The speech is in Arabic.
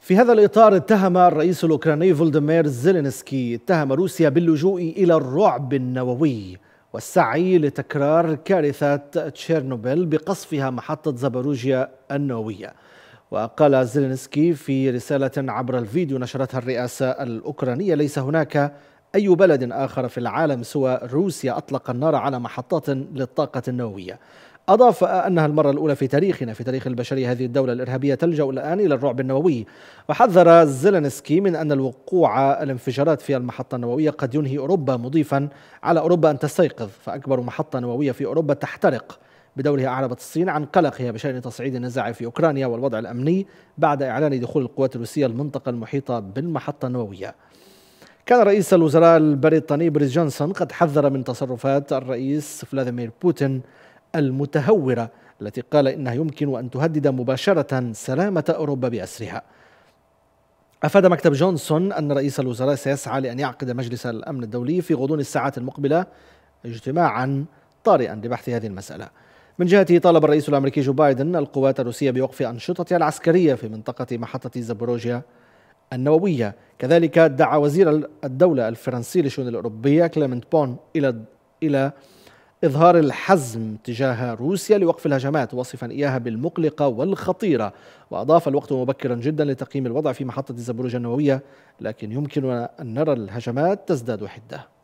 في هذا الإطار اتهم الرئيس الأوكراني فولدمير زيلينسكي اتهم روسيا باللجوء إلى الرعب النووي والسعي لتكرار كارثة تشيرنوبيل بقصفها محطة زاباروجيا النووية وقال زيلينسكي في رسالة عبر الفيديو نشرتها الرئاسة الأوكرانية ليس هناك أي بلد آخر في العالم سوى روسيا أطلق النار على محطات للطاقة النووية أضاف أنها المرة الأولى في تاريخنا في تاريخ البشرية هذه الدولة الإرهابية تلجأ الآن إلى الرعب النووي وحذر زيلينسكي من أن الوقوع الانفجارات في المحطة النووية قد ينهي أوروبا مضيفا على أوروبا أن تستيقظ فأكبر محطة نووية في أوروبا تحترق بدورها أعربت الصين عن قلقها بشأن تصعيد النزاع في أوكرانيا والوضع الأمني بعد إعلان دخول القوات الروسية المنطقة المحيطة بالمحطة النووية كان رئيس الوزراء البريطاني بريس جونسون قد حذر من تصرفات الرئيس فلاديمير بوتين المتهوره التي قال انها يمكن ان تهدد مباشره سلامه اوروبا باسرها. افاد مكتب جونسون ان رئيس الوزراء سيسعى لان يعقد مجلس الامن الدولي في غضون الساعات المقبله اجتماعا طارئا لبحث هذه المساله. من جهته طالب الرئيس الامريكي جو بايدن القوات الروسيه بوقف انشطتها العسكريه في منطقه محطه زبروجيا النوويه، كذلك دعا وزير الدوله الفرنسي للشؤون الاوروبيه كليمنت بون الى الى إظهار الحزم تجاه روسيا لوقف الهجمات وصفا إياها بالمقلقة والخطيرة وأضاف الوقت مبكرا جدا لتقييم الوضع في محطة زابوروجيا النووية لكن يمكننا أن نرى الهجمات تزداد حدة